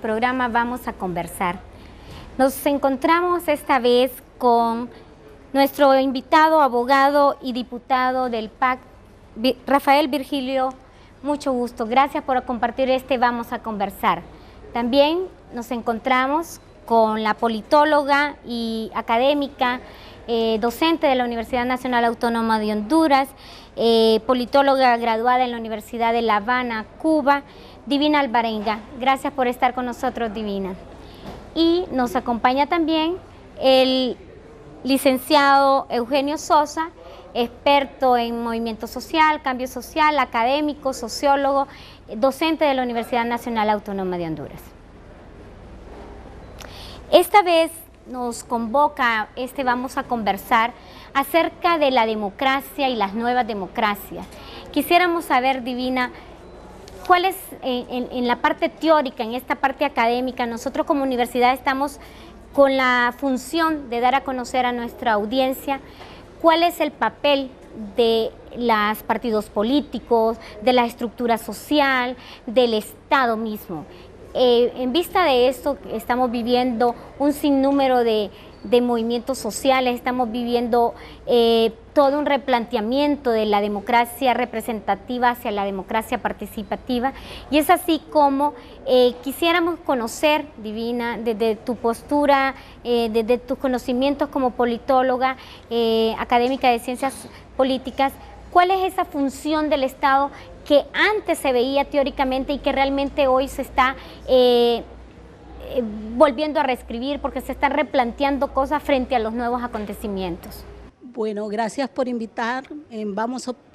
programa Vamos a Conversar. Nos encontramos esta vez con nuestro invitado, abogado y diputado del PAC, Rafael Virgilio. Mucho gusto, gracias por compartir este Vamos a Conversar. También nos encontramos con la politóloga y académica, eh, docente de la Universidad Nacional Autónoma de Honduras, eh, politóloga graduada en la Universidad de La Habana, Cuba, Divina Alvarenga. Gracias por estar con nosotros, Divina. Y nos acompaña también el licenciado Eugenio Sosa, experto en movimiento social, cambio social, académico, sociólogo, docente de la Universidad Nacional Autónoma de Honduras. Esta vez nos convoca, este vamos a conversar acerca de la democracia y las nuevas democracias. Quisiéramos saber, Divina, ¿Cuál es, en, la parte teórica, en esta parte académica, nosotros como universidad estamos con la función de dar a conocer a nuestra audiencia cuál es el papel de los partidos políticos, de la estructura social, del Estado mismo. Eh, en vista de esto, estamos viviendo un sinnúmero de, movimientos sociales, estamos viviendo eh, todo un replanteamiento de la democracia representativa hacia la democracia participativa y es así como eh, quisiéramos conocer, Divina, desde tu postura, eh, desde tus conocimientos como politóloga, eh, académica de ciencias políticas, ¿cuál es esa función del Estado que antes se veía teóricamente y que realmente hoy se está volviendo a reescribir porque se están replanteando cosas frente a los nuevos acontecimientos? Bueno, gracias por invitar. Eh,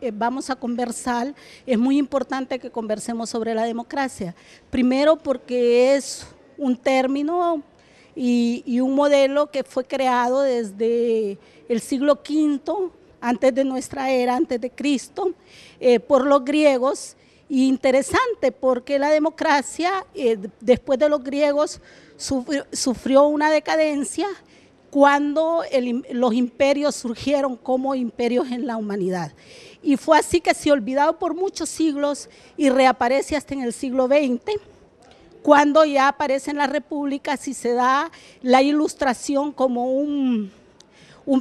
eh, vamos a, conversar. Es muy importante que conversemos sobre la democracia. Primero porque es un término y, un modelo que fue creado desde el siglo V, antes de nuestra era, antes de Cristo, eh, por los griegos. interesante porque la democracia, después de los griegos, sufrió una decadencia cuando los imperios surgieron como imperios en la humanidad. Y fue así que se olvidado por muchos siglos y reaparece hasta en el siglo XX, cuando ya aparecen las repúblicas y se da la ilustración como un,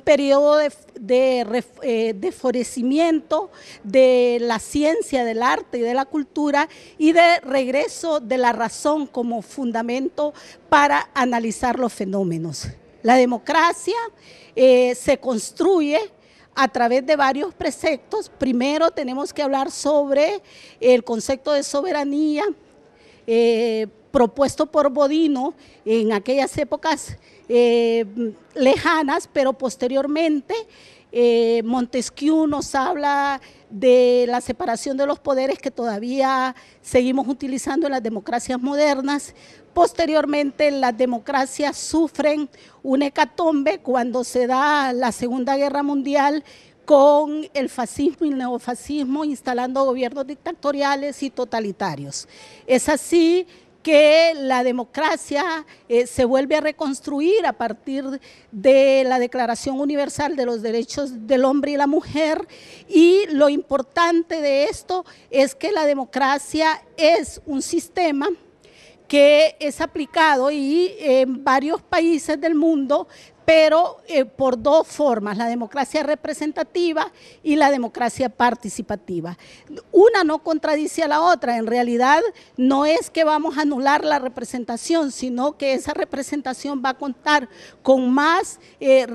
periodo de, de eh, de la ciencia, del arte y de la cultura y de regreso de la razón como fundamento para analizar los fenómenos. La democracia eh, se construye a través de varios preceptos. Primero tenemos que hablar sobre el concepto de soberanía eh, propuesto por Bodino en aquellas épocas eh, lejanas, pero posteriormente Montesquieu nos habla de la separación de los poderes que todavía seguimos utilizando en las democracias modernas. Posteriormente, las democracias sufren un hecatombe cuando se da la Segunda Guerra Mundial con el fascismo y el neofascismo instalando gobiernos dictatoriales y totalitarios. Es así que la democracia eh, se vuelve a reconstruir a partir de la Declaración Universal de los Derechos del Hombre y la Mujer y lo importante de esto es que la democracia es un sistema que es aplicado y en varios países del mundo pero eh, por dos formas, la democracia representativa y la democracia participativa. Una no contradice a la otra, en realidad no es que vamos a anular la representación, sino que esa representación va a contar con más, eh,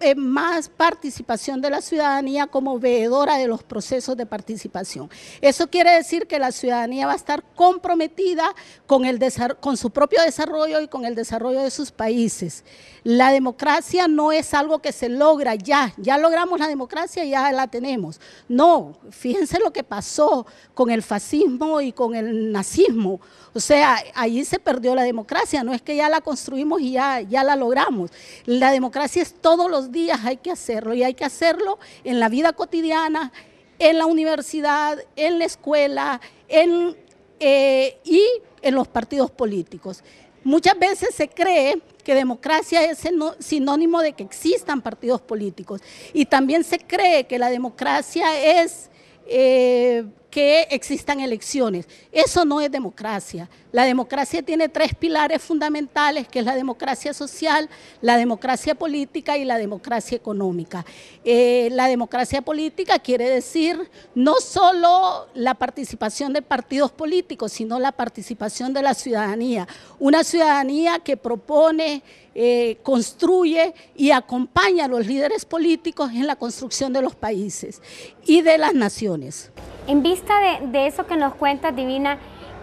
eh, más participación de la ciudadanía como veedora de los procesos de participación. Eso quiere decir que la ciudadanía va a estar comprometida con, el con su propio desarrollo y con el desarrollo de sus países. La democracia no es algo que se logra ya, ya logramos la democracia, y ya la tenemos. No, fíjense lo que pasó con el fascismo y con el nazismo. O sea, allí se perdió la democracia, no es que ya la construimos y ya, ya la logramos. La democracia es todos los días, hay que hacerlo y hay que hacerlo en la vida cotidiana, en la universidad, en la escuela, eh, y en los partidos políticos. Muchas veces se cree que democracia es sinónimo de que existan partidos políticos. Y también se cree que la democracia es eh, que existan elecciones. Eso no es democracia. La democracia tiene tres pilares fundamentales, que es la democracia social, la democracia política y la democracia económica. Eh, la democracia política quiere decir no solo la participación de partidos políticos, sino la participación de la ciudadanía. Una ciudadanía que propone... Eh, construye y acompaña a los líderes políticos en la construcción de los países y de las naciones. En vista de, eso que nos cuenta Divina,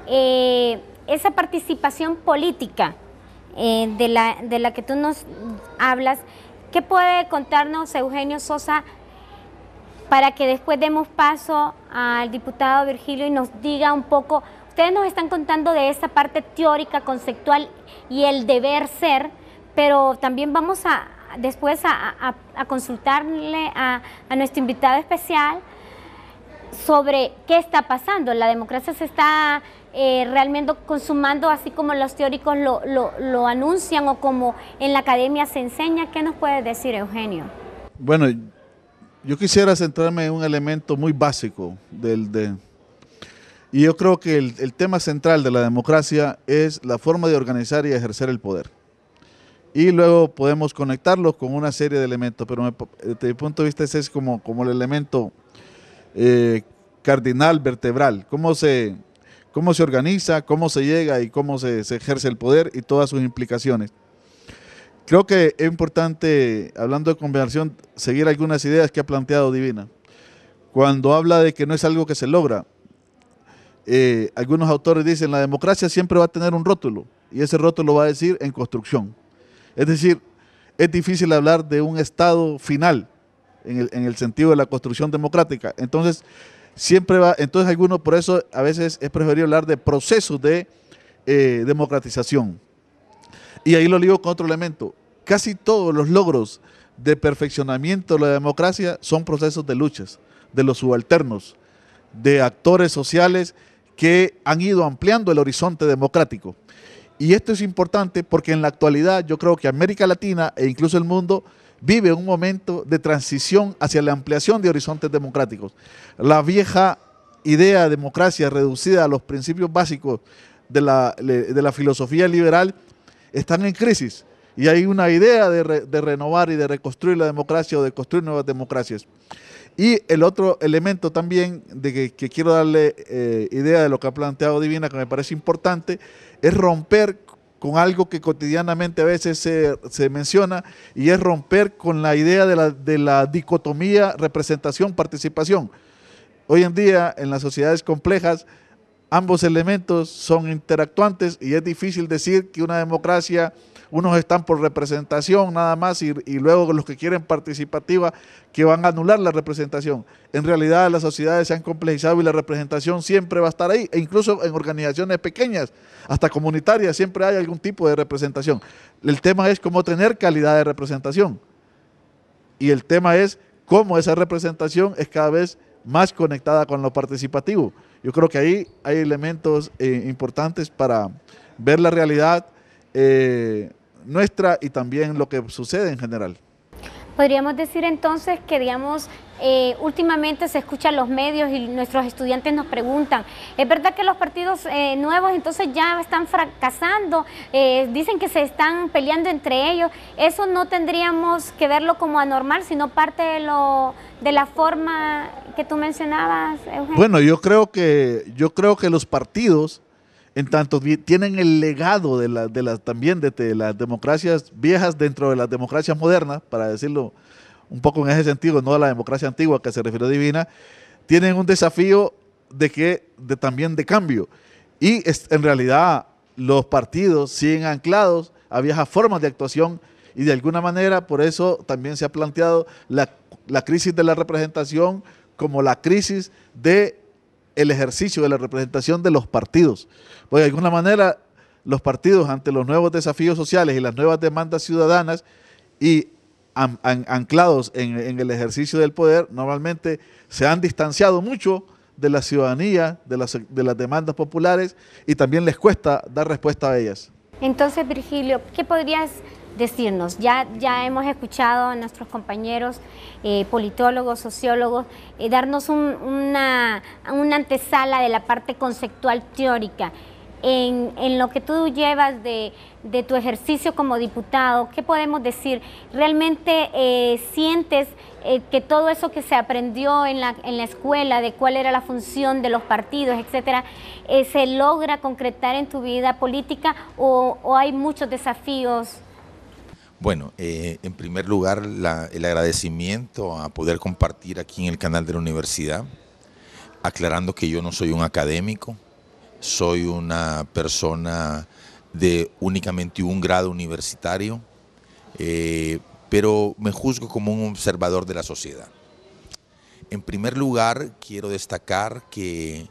eh, esa participación política eh, de, la, que tú nos hablas, ¿qué puede contarnos Eugenio Sosa para que después demos paso al diputado Virgilio y nos diga un poco, ustedes nos están contando de esa parte teórica, conceptual y el deber ser, pero también vamos a después a, consultarle a, a nuestro invitado especial sobre qué está pasando. La democracia se está eh, realmente consumando así como los teóricos lo, anuncian o como en la academia se enseña. ¿Qué nos puede decir, Eugenio? Bueno, yo quisiera centrarme en un elemento muy básico del... De, y yo creo que el, tema central de la democracia es la forma de organizar y ejercer el poder. Y luego podemos conectarlo con una serie de elementos, pero desde mi punto de vista ese es como, como el elemento eh, cardinal, vertebral. ¿Cómo se, cómo se organiza, cómo se llega y cómo se, ejerce el poder y todas sus implicaciones. Creo que es importante, hablando de conversión, seguir algunas ideas que ha planteado Divina. Cuando habla de que no es algo que se logra, eh, algunos autores dicen la democracia siempre va a tener un rótulo y ese rótulo va a decir en construcción. Es decir, es difícil hablar de un estado final en el, en el sentido de la construcción democrática. Entonces, siempre va, entonces algunos, por eso a veces es preferible hablar de procesos de eh, democratización. Y ahí lo digo con otro elemento. Casi todos los logros de perfeccionamiento de la democracia son procesos de luchas, de los subalternos, de actores sociales que han ido ampliando el horizonte democrático. Y esto es importante porque en la actualidad yo creo que América Latina e incluso el mundo vive un momento de transición hacia la ampliación de horizontes democráticos. La vieja idea de democracia reducida a los principios básicos de la, filosofía liberal están en crisis y hay una idea de, renovar y de reconstruir la democracia o de construir nuevas democracias. Y el otro elemento también de que, quiero darle eh, idea de lo que ha planteado Divina, que me parece importante, es romper con algo que cotidianamente a veces se, menciona y es romper con la idea de la, de la dicotomía representación-participación. Hoy en día, en las sociedades complejas, ambos elementos son interactuantes y es difícil decir que una democracia unos están por representación nada más y, luego los que quieren participativa que van a anular la representación. En realidad las sociedades se han complejizado y la representación siempre va a estar ahí, e incluso en organizaciones pequeñas, hasta comunitarias, siempre hay algún tipo de representación. El tema es cómo tener calidad de representación. Y el tema es cómo esa representación es cada vez más conectada con lo participativo. Yo creo que ahí hay elementos eh, importantes para ver la realidad eh, nuestra y también lo que sucede en general. Podríamos decir entonces que, digamos, eh, últimamente se escuchan los medios y nuestros estudiantes nos preguntan, ¿es verdad que los partidos eh, nuevos entonces ya están fracasando? Eh, dicen que se están peleando entre ellos. Eso no tendríamos que verlo como anormal, sino parte de, lo, de la forma que tú mencionabas. Bueno, yo creo que, yo creo que los partidos en tanto tienen el legado de de también de, las democracias viejas dentro de las democracias modernas, para decirlo un poco en ese sentido, no de la democracia antigua que se refiere a Divina, tienen un desafío de que de, también de cambio. Y en realidad los partidos siguen anclados a viejas formas de actuación y de alguna manera por eso también se ha planteado la crisis de la representación como la crisis de el ejercicio de la representación de los partidos. Porque de alguna manera los partidos ante los nuevos desafíos sociales y las nuevas demandas ciudadanas y anclados en, el ejercicio del poder, normalmente se han distanciado mucho de la ciudadanía, de las, de las demandas populares y también les cuesta dar respuesta a ellas. Entonces, Virgilio, ¿qué podrías decirnos. Ya, ya hemos escuchado a nuestros compañeros eh, politólogos, sociólogos, eh, darnos una, antesala de la parte conceptual teórica. En, lo que tú llevas de, tu ejercicio como diputado, ¿qué podemos decir? ¿Realmente eh, sientes que todo eso que se aprendió en la, escuela, de cuál era la función de los partidos, etcétera, se logra concretar en tu vida política o hay muchos desafíos bueno, eh, en primer lugar, el agradecimiento a poder compartir aquí en el canal de la universidad, aclarando que yo no soy un académico, soy una persona de únicamente un grado universitario, eh, pero me juzgo como un observador de la sociedad. En primer lugar, quiero destacar que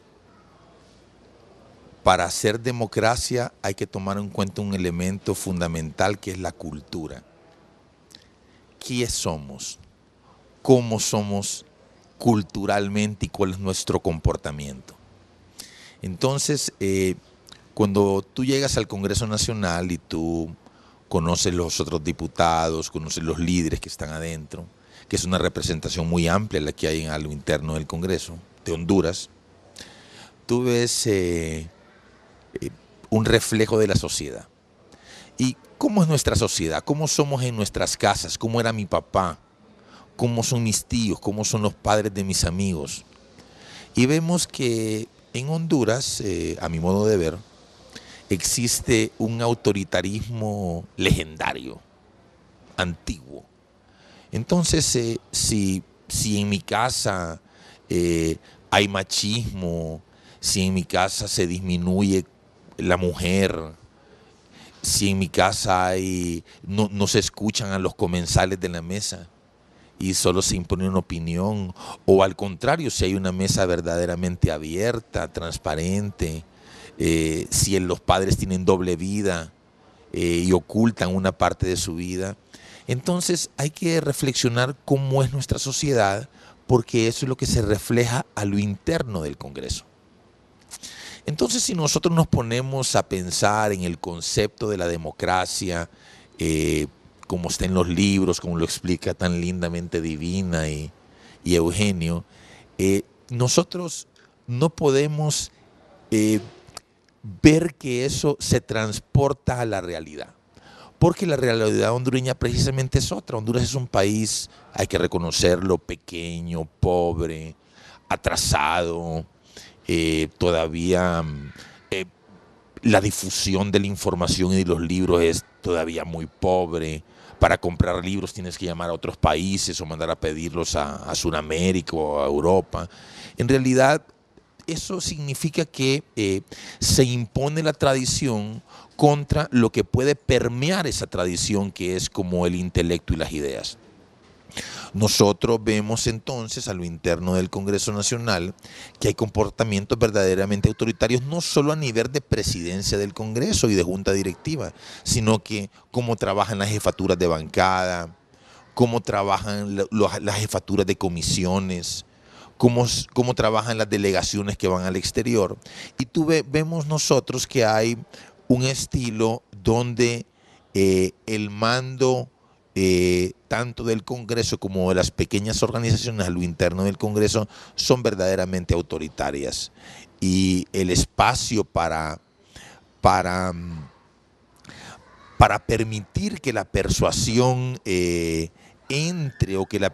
para hacer democracia hay que tomar en cuenta un elemento fundamental que es la cultura. ¿Quiénes somos? ¿Cómo somos culturalmente y cuál es nuestro comportamiento? Entonces, eh, cuando tú llegas al Congreso Nacional y tú conoces los otros diputados, conoces los líderes que están adentro, que es una representación muy amplia la que hay en lo interno del Congreso de Honduras, tú ves... Eh, eh, un reflejo de la sociedad. ¿Y cómo es nuestra sociedad? ¿Cómo somos en nuestras casas? ¿Cómo era mi papá? ¿Cómo son mis tíos? ¿Cómo son los padres de mis amigos? Y vemos que en Honduras, eh, a mi modo de ver, existe un autoritarismo legendario, antiguo. Entonces, eh, si, si, en mi casa hay machismo, si en mi casa se disminuye la mujer, si en mi casa no, se escuchan a los comensales de la mesa y solo se impone una opinión, o al contrario, si hay una mesa verdaderamente abierta, transparente, eh, si los padres tienen doble vida eh, y ocultan una parte de su vida, entonces hay que reflexionar cómo es nuestra sociedad, porque eso es lo que se refleja a lo interno del Congreso. Entonces, si nosotros nos ponemos a pensar en el concepto de la democracia, eh, como está en los libros, como lo explica tan lindamente Divina y, Eugenio, eh, nosotros no podemos eh, ver que eso se transporta a la realidad. Porque la realidad hondureña precisamente es otra. Honduras es un país, hay que reconocerlo, pequeño, pobre, atrasado, eh, todavía mm, eh, la difusión de la información y de los libros es todavía muy pobre. Para comprar libros tienes que llamar a otros países o mandar a pedirlos a, Sudamérica o a Europa. En realidad, eso significa que eh, se impone la tradición contra lo que puede permear esa tradición que es como el intelecto y las ideas. Nosotros vemos entonces a lo interno del Congreso Nacional que hay comportamientos verdaderamente autoritarios, no solo a nivel de presidencia del Congreso y de junta directiva, sino que cómo trabajan las jefaturas de bancada, cómo trabajan las jefaturas de comisiones, Cómo, trabajan las delegaciones que van al exterior. Y tú vemos nosotros que hay un estilo donde eh, el mando eh, tanto del Congreso como de las pequeñas organizaciones a lo interno del Congreso son verdaderamente autoritarias. Y el espacio para, para, para permitir que la persuasión eh, entre o que la,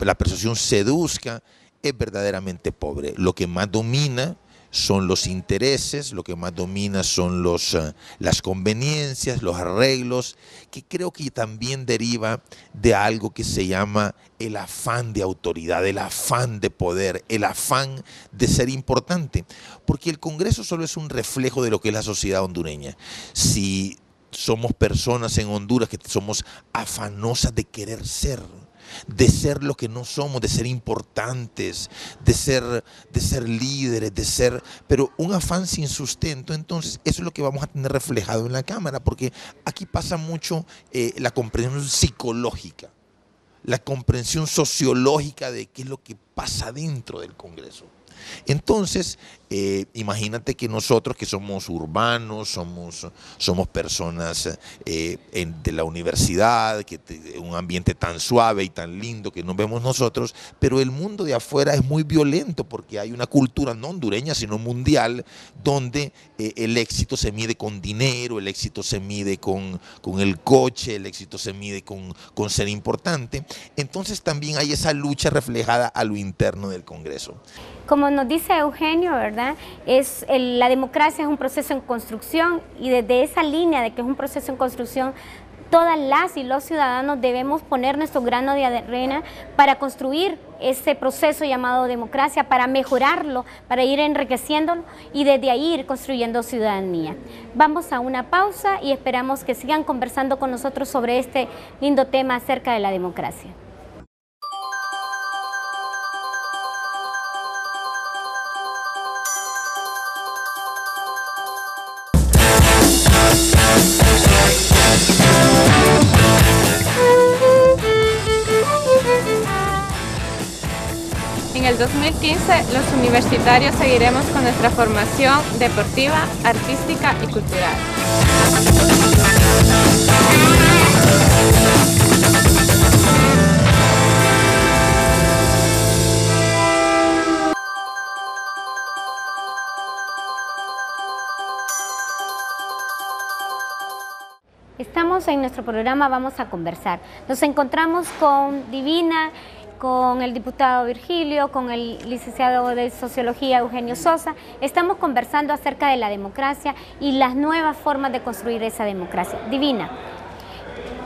la persuasión seduzca es verdaderamente pobre. Lo que más domina son los intereses, lo que más domina son los, eh, las conveniencias, los arreglos, que creo que también deriva de algo que se llama el afán de autoridad, el afán de poder, el afán de ser importante, porque el Congreso solo es un reflejo de lo que es la sociedad hondureña. Si somos personas en Honduras que somos afanosas de querer ser, de ser lo que no somos, de ser importantes, de ser, de ser líderes, de ser, pero un afán sin sustento, entonces eso es lo que vamos a tener reflejado en la cámara, porque aquí pasa mucho eh, la comprensión psicológica, la comprensión sociológica de qué es lo que pasa dentro del Congreso. Entonces, eh, imagínate que nosotros que somos urbanos, somos, somos personas eh, de la universidad, que un ambiente tan suave y tan lindo que nos vemos nosotros, pero el mundo de afuera es muy violento porque hay una cultura no hondureña, sino mundial, donde eh, el éxito se mide con dinero, el éxito se mide con, con el coche, el éxito se mide con, con ser importante. Entonces también hay esa lucha reflejada a lo interno del Congreso. Como nos dice Eugenio, es la democracia es un proceso en construcción y desde esa línea de que es un proceso en construcción todas las y los ciudadanos debemos poner nuestro grano de arena para construir ese proceso llamado democracia, para mejorarlo, para ir enriqueciéndolo y desde ahí ir construyendo ciudadanía. Vamos a una pausa y esperamos que sigan conversando con nosotros sobre este lindo tema acerca de la democracia. En el 2015 los universitarios seguiremos con nuestra formación deportiva, artística y cultural. en nuestro programa vamos a conversar. Nos encontramos con Divina, con el diputado Virgilio, con el licenciado de Sociología Eugenio Sosa. Estamos conversando acerca de la democracia y las nuevas formas de construir esa democracia. Divina,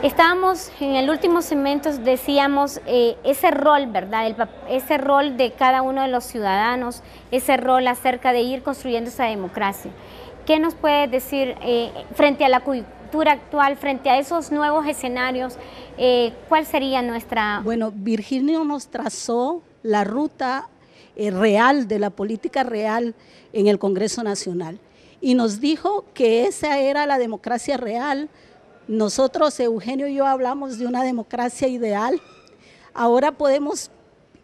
Estábamos en el último segmento, decíamos eh, ese rol, ¿verdad? ese rol de cada uno de los ciudadanos, ese rol acerca de ir construyendo esa democracia. ¿Qué nos puede decir eh, frente a la actual, frente a esos nuevos escenarios, eh, ¿cuál sería nuestra...? Bueno, Virginio nos trazó la ruta eh, real de la política real en el Congreso Nacional y nos dijo que esa era la democracia real. Nosotros, Eugenio y yo, hablamos de una democracia ideal. Ahora podemos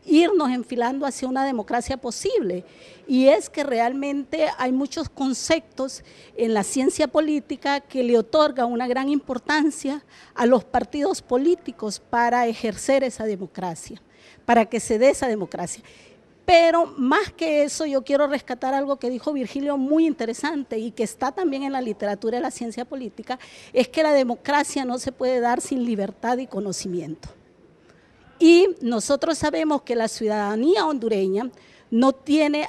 irnos enfilando hacia una democracia posible y es que realmente hay muchos conceptos en la ciencia política que le otorga una gran importancia a los partidos políticos para ejercer esa democracia, para que se dé esa democracia. Pero más que eso, yo quiero rescatar algo que dijo Virgilio muy interesante y que está también en la literatura de la ciencia política, es que la democracia no se puede dar sin libertad y conocimiento. Y nosotros sabemos que la ciudadanía hondureña no tiene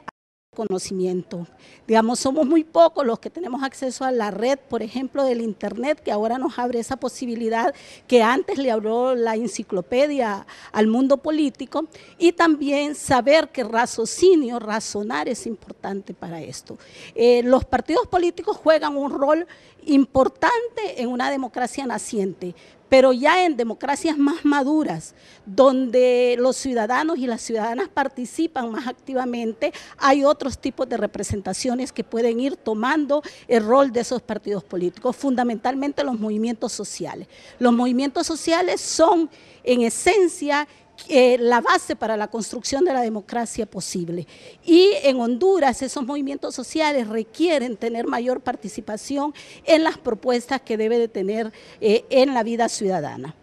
conocimiento. Digamos, somos muy pocos los que tenemos acceso a la red, por ejemplo, del Internet, que ahora nos abre esa posibilidad que antes le abrió la enciclopedia al mundo político, y también saber que raciocinio, razonar es importante para esto. Eh, los partidos políticos juegan un rol importante en una democracia naciente, pero ya en democracias más maduras, donde los ciudadanos y las ciudadanas participan más activamente, hay otros tipos de representaciones que pueden ir tomando el rol de esos partidos políticos, fundamentalmente los movimientos sociales. Los movimientos sociales son, en esencia, eh, la base para la construcción de la democracia posible. Y en Honduras esos movimientos sociales requieren tener mayor participación en las propuestas que debe de tener eh, en la vida ciudadana.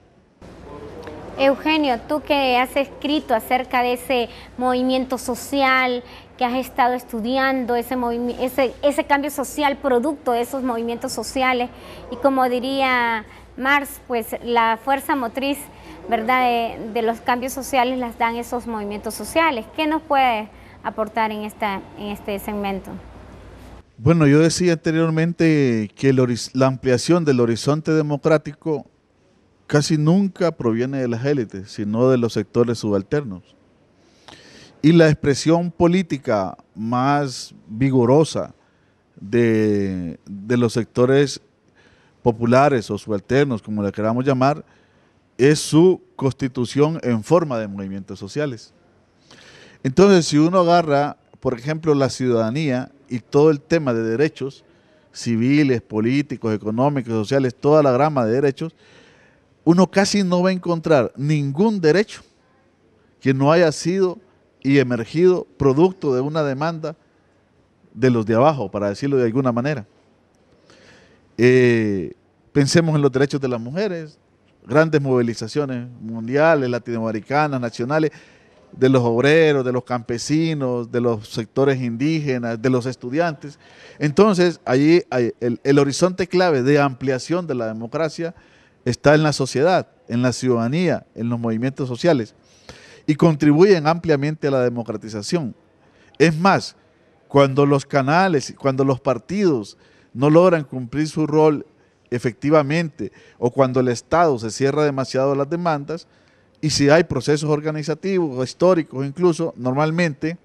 Eugenio, tú que has escrito acerca de ese movimiento social, que has estado estudiando ese, ese, ese cambio social producto de esos movimientos sociales y como diría Marx, pues la fuerza motriz ¿verdad? De, los cambios sociales las dan esos movimientos sociales. ¿Qué nos puede aportar en, esta, en este segmento? Bueno, yo decía anteriormente que la ampliación del horizonte democrático casi nunca proviene de las élites, sino de los sectores subalternos. Y la expresión política más vigorosa de, de los sectores populares o subalternos, como la queramos llamar, es su constitución en forma de movimientos sociales. Entonces, si uno agarra, por ejemplo, la ciudadanía y todo el tema de derechos civiles, políticos, económicos, sociales, toda la grama de derechos, uno casi no va a encontrar ningún derecho que no haya sido y emergido producto de una demanda de los de abajo, para decirlo de alguna manera. Eh, pensemos en los derechos de las mujeres, grandes movilizaciones mundiales, latinoamericanas, nacionales, de los obreros, de los campesinos, de los sectores indígenas, de los estudiantes. Entonces, allí el, el, horizonte clave de ampliación de la democracia está en la sociedad, en la ciudadanía, en los movimientos sociales, y contribuyen ampliamente a la democratización. Es más, cuando los canales, cuando los partidos no logran cumplir su rol efectivamente o cuando el Estado se cierra demasiado las demandas y si hay procesos organizativos, históricos incluso, normalmente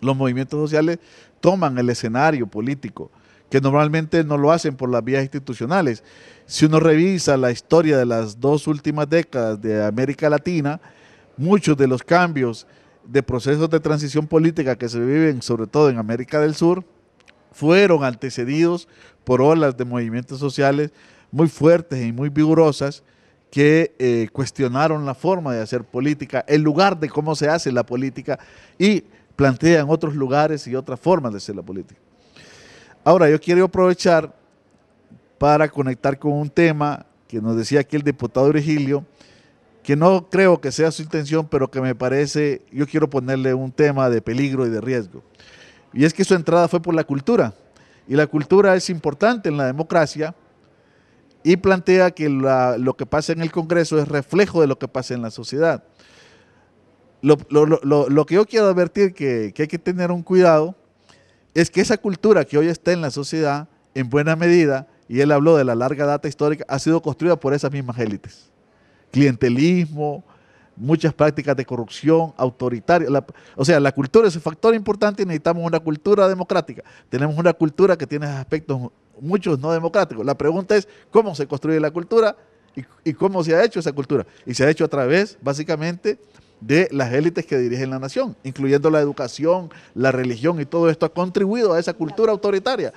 los movimientos sociales toman el escenario político, que normalmente no lo hacen por las vías institucionales. Si uno revisa la historia de las dos últimas décadas de América Latina, muchos de los cambios de procesos de transición política que se viven, sobre todo en América del Sur, fueron antecedidos por olas de movimientos sociales muy fuertes y muy vigorosas que eh, cuestionaron la forma de hacer política, el lugar de cómo se hace la política y plantean otros lugares y otras formas de hacer la política. Ahora, yo quiero aprovechar para conectar con un tema que nos decía aquí el diputado Virgilio, que no creo que sea su intención, pero que me parece, yo quiero ponerle un tema de peligro y de riesgo. Y es que su entrada fue por la cultura y la cultura es importante en la democracia, y plantea que lo que pasa en el Congreso es reflejo de lo que pasa en la sociedad. Lo, que yo quiero advertir que, que hay que tener un cuidado es que esa cultura que hoy está en la sociedad, en buena medida, y él habló de la larga data histórica, ha sido construida por esas mismas élites. Clientelismo, muchas prácticas de corrupción autoritaria. o sea, la cultura es un factor importante y necesitamos una cultura democrática. Tenemos una cultura que tiene aspectos muchos no democráticos. La pregunta es cómo se construye la cultura y, cómo se ha hecho esa cultura. Y se ha hecho a través, básicamente, de las élites que dirigen la nación, incluyendo la educación, la religión y todo esto ha contribuido a esa cultura autoritaria.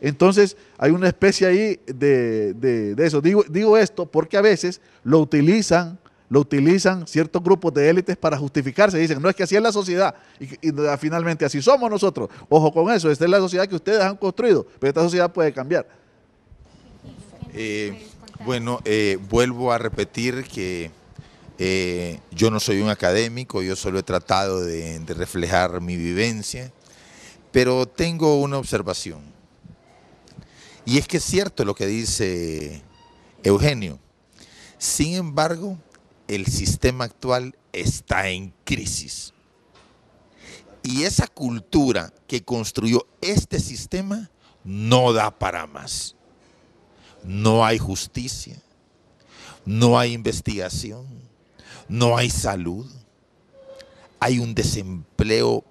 Entonces, hay una especie ahí de, eso. Digo, digo esto porque a veces lo utilizan lo utilizan ciertos grupos de élites para justificarse. Dicen, no es que así es la sociedad. Y, ah, finalmente así somos nosotros. Ojo con eso, esta es la sociedad que ustedes han construido, pero esta sociedad puede cambiar. Eh, bueno, eh, vuelvo a repetir que eh, yo no soy un académico, yo solo he tratado de, de reflejar mi vivencia, pero tengo una observación. Y es que es cierto lo que dice Eugenio. Sin embargo, el sistema actual está en crisis. Y esa cultura que construyó este sistema no da para más. No hay justicia, no hay investigación, no hay salud, hay un desempleo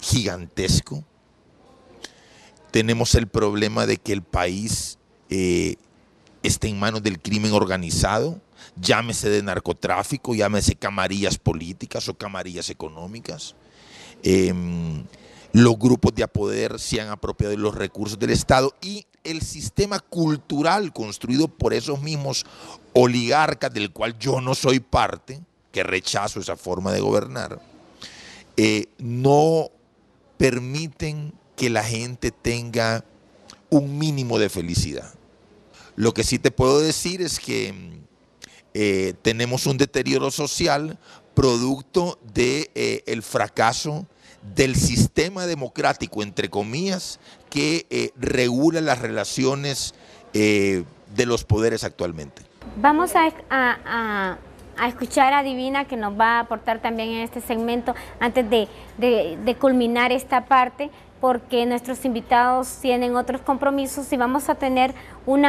gigantesco. Tenemos el problema de que el país eh, está en manos del crimen organizado llámese de narcotráfico, llámese camarillas políticas o camarillas económicas. Em, los grupos de poder se han apropiado de los recursos del Estado y el sistema cultural construido por esos mismos oligarcas, del cual yo no soy parte, que rechazo esa forma de gobernar, eh, no permiten que la gente tenga un mínimo de felicidad. Lo que sí te puedo decir es que em, eh, tenemos un deterioro social producto del de, eh, fracaso del sistema democrático, entre comillas, que eh, regula las relaciones de los poderes actualmente. Vamos a, a, escuchar a Divina que nos va a aportar también en este segmento antes de culminar esta parte porque nuestros invitados tienen otros compromisos y vamos a tener un,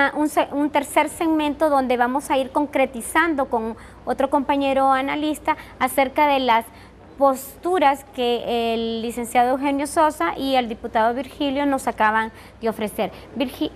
un, tercer segmento donde vamos a ir concretizando con otro compañero analista acerca de las posturas que el licenciado Eugenio Sosa y el diputado Virgilio nos acaban de ofrecer.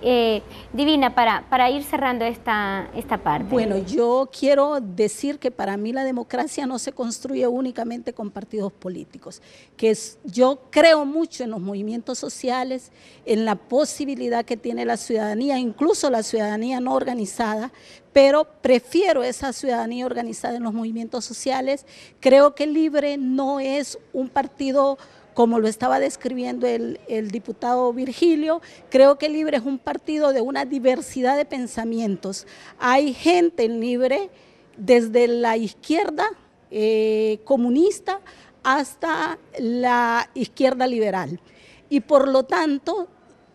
Eh, Divina, para, para ir cerrando esta, esta parte. Bueno, yo quiero decir que para mí la democracia no se construye únicamente con partidos políticos, que es, yo creo mucho en los movimientos sociales, en la posibilidad que tiene la ciudadanía, incluso la ciudadanía no organizada, pero prefiero esa ciudadanía organizada en los movimientos sociales. Creo que Libre no es un partido como lo estaba describiendo el, diputado Virgilio, creo que Libre es un partido de una diversidad de pensamientos. Hay gente en Libre desde la izquierda eh, comunista hasta la izquierda liberal. Y por lo tanto,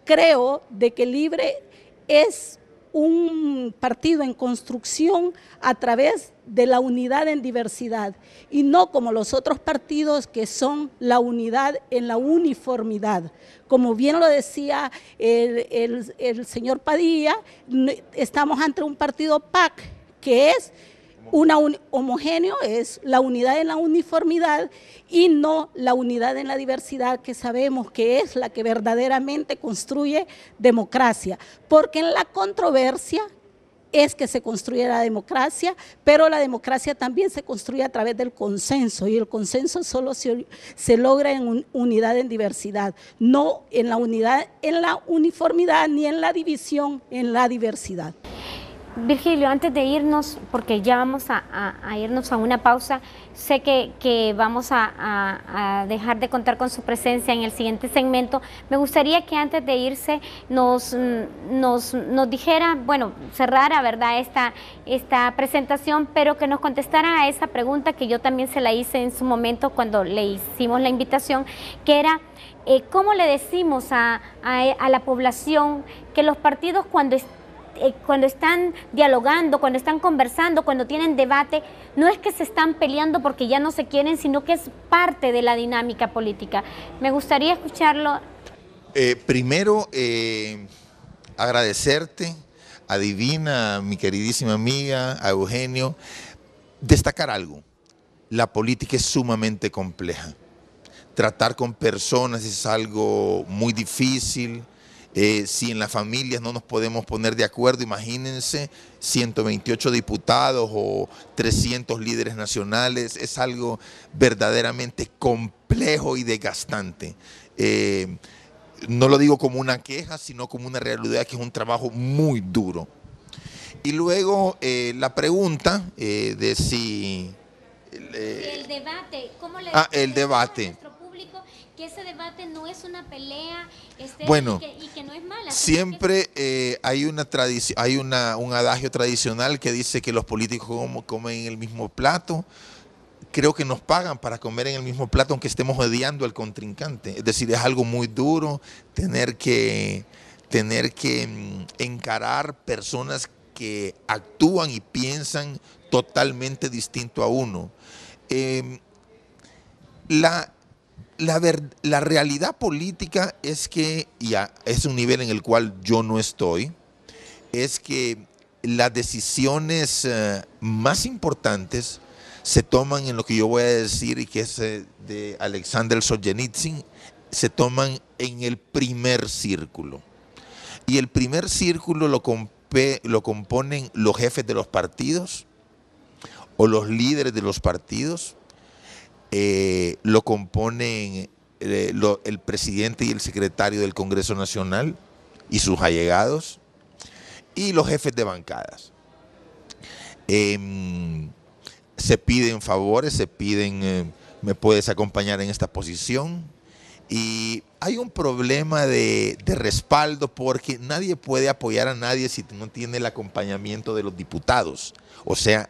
creo de que Libre es un partido en construcción a través de la unidad en diversidad y no como los otros partidos que son la unidad en la uniformidad. Como bien lo decía el, señor Padilla, estamos ante un partido PAC que es una un, homogéneo es la unidad en la uniformidad y no la unidad en la diversidad que sabemos que es la que verdaderamente construye democracia, porque en la controversia es que se construye la democracia, pero la democracia también se construye a través del consenso y el consenso solo se, logra en unidad en diversidad, no en la unidad en la uniformidad ni en la división en la diversidad. Virgilio, antes de irnos, porque ya vamos a, irnos a una pausa, sé que, vamos a, dejar de contar con su presencia en el siguiente segmento. Me gustaría que antes de irse nos, mm, dijera, bueno, cerrara, ¿verdad?, esta, presentación, pero que nos contestara a esa pregunta que yo también se la hice en su momento cuando le hicimos la invitación, que era... Eh, ¿Cómo le decimos a, a la población que los partidos cuando están eh, cuando están dialogando, cuando están conversando, cuando tienen debate, no es que se están peleando porque ya no se quieren, sino que es parte de la dinámica política. Me gustaría escucharlo. Eh, primero, eh, agradecerte a Divina, mi queridísima amiga, a Eugenio, destacar algo. La política es sumamente compleja. Tratar con personas es algo muy difícil, eh, si en las familias no nos podemos poner de acuerdo, imagínense 128 diputados o 300 líderes nacionales, es algo verdaderamente complejo y desgastante. Eh, no lo digo como una queja, sino como una realidad que es un trabajo muy duro. Y luego eh, la pregunta de si... El, debate, ¿cómo le... Ah, el debate que ese debate no es una pelea este, y, que, no es mala. Siempre eh, hay una tradición, hay una, un adagio tradicional que dice que los políticos como comen el mismo plato. Creo que nos pagan para comer en el mismo plato, aunque estemos odiando al contrincante. Es decir, es algo muy duro tener que, tener que mm, encarar personas que actúan y piensan totalmente distinto a uno. Em, la, la, realidad política es que, y es un nivel en el cual yo no estoy, es que las decisiones eh, más importantes se toman en lo que yo voy a decir y que es eh, de Alexander Solzhenitsyn, se toman en el primer círculo. Y el primer círculo lo, lo componen los jefes de los partidos o los líderes de los partidos eh, lo componen eh, el presidente y el secretario del Congreso Nacional y sus allegados y los jefes de bancadas. Em, se piden favores, se piden, eh, me puedes acompañar en esta posición. Y hay un problema de respaldo porque nadie puede apoyar a nadie si no tiene el acompañamiento de los diputados, o sea,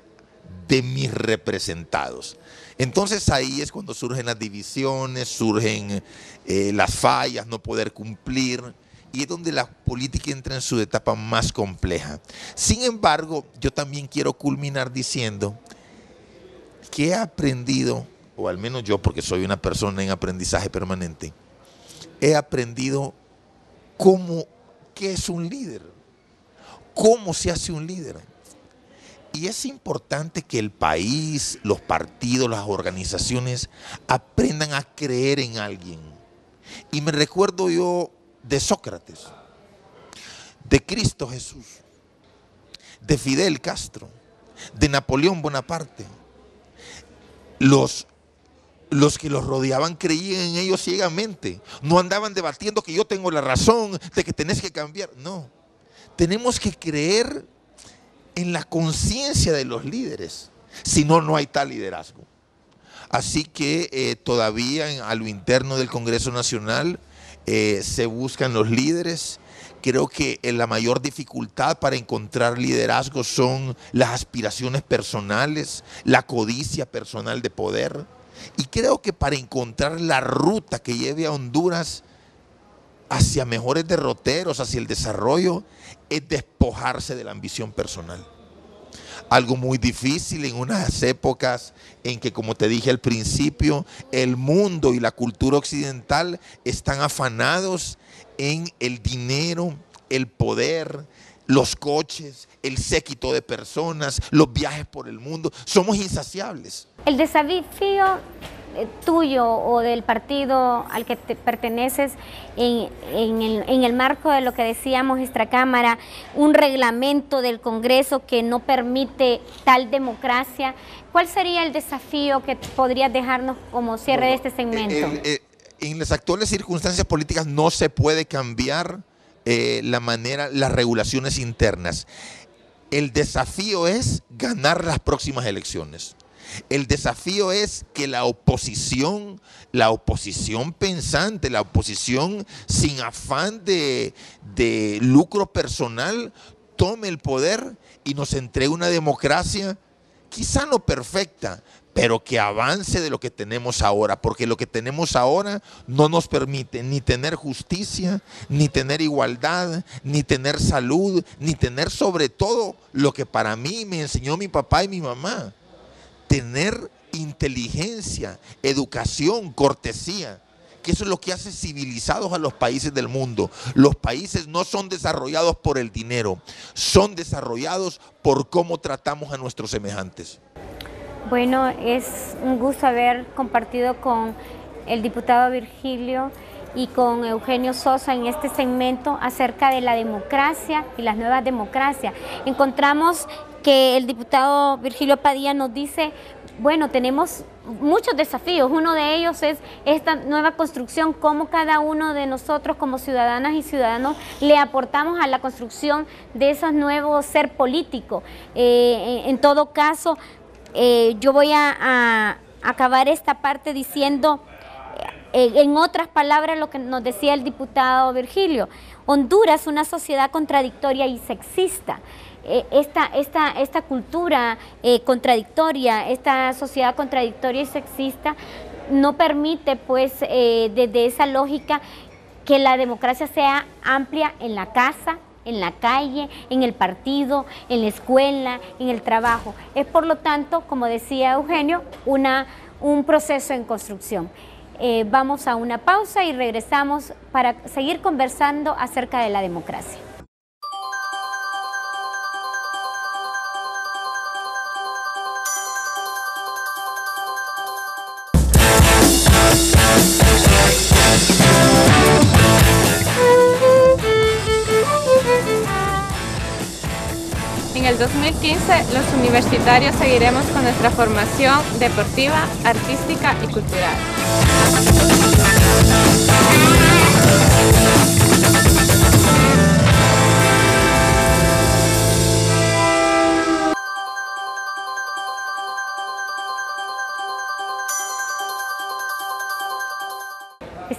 de mis representados. Entonces ahí es cuando surgen las divisiones, surgen eh, las fallas, no poder cumplir, y es donde la política entra en su etapa más compleja. Sin embargo, yo también quiero culminar diciendo que he aprendido, o al menos yo porque soy una persona en aprendizaje permanente, he aprendido cómo, qué es un líder, cómo se hace un líder. Y es importante que el país, los partidos, las organizaciones aprendan a creer en alguien. Y me recuerdo yo de Sócrates, de Cristo Jesús, de Fidel Castro, de Napoleón Bonaparte. Los, los que los rodeaban creían en ellos ciegamente. No andaban debatiendo que yo tengo la razón, de que tenés que cambiar. No. Tenemos que creer en la conciencia de los líderes. Si no, no hay tal liderazgo. Así que eh, todavía a lo interno del Congreso Nacional eh, se buscan los líderes. Creo que eh, la mayor dificultad para encontrar liderazgo son las aspiraciones personales, la codicia personal de poder. Y creo que para encontrar la ruta que lleve a Honduras hacia mejores derroteros, hacia el desarrollo, es despojarse de la ambición personal. Algo muy difícil en unas épocas en que, como te dije al principio, el mundo y la cultura occidental están afanados en el dinero, el poder, los coches, el séquito de personas, los viajes por el mundo. Somos insaciables. El desafío eh, tuyo o del partido al que te perteneces en, en, el, en, el, marco de lo que decíamos nuestra cámara, un reglamento del Congreso que no permite tal democracia. ¿Cuál sería el desafío que podrías dejarnos como cierre de este segmento? Eh, en las actuales circunstancias políticas no se puede cambiar eh, la manera, las regulaciones internas. El desafío es ganar las próximas elecciones. El desafío es que la oposición, la oposición pensante, la oposición sin afán de, lucro personal, tome el poder y nos entregue una democracia quizá no perfecta, pero que avance de lo que tenemos ahora, porque lo que tenemos ahora no nos permite ni tener justicia, ni tener igualdad, ni tener salud, ni tener sobre todo lo que para mí me enseñó mi papá y mi mamá, tener inteligencia, educación, cortesía que eso es lo que hace civilizados a los países del mundo. Los países no son desarrollados por el dinero, son desarrollados por cómo tratamos a nuestros semejantes. Bueno, es un gusto haber compartido con el diputado Virgilio y con Eugenio Sosa en este segmento acerca de la democracia y las nuevas democracias. Encontramos que el diputado Virgilio Padilla nos dice, bueno, tenemos muchos desafíos. Uno de ellos es esta nueva construcción, cómo cada uno de nosotros como ciudadanas y ciudadanos le aportamos a la construcción de esos nuevos ser político. Eh, en todo caso, eh, yo voy a acabar esta parte diciendo en otras palabras, lo que nos decía el diputado Virgilio, Honduras es una sociedad contradictoria y sexista. Eh, esta, cultura eh, contradictoria, esta sociedad contradictoria y sexista no permite pues eh, desde esa lógica que la democracia sea amplia en la casa, en la calle, en el partido, en la escuela, en el trabajo. Es por lo tanto, como decía Eugenio, una, un proceso en construcción. Eh, vamos a una pausa y regresamos para seguir conversando acerca de la democracia. En el 2015, los universitarios seguiremos con nuestra formación deportiva, artística y cultural.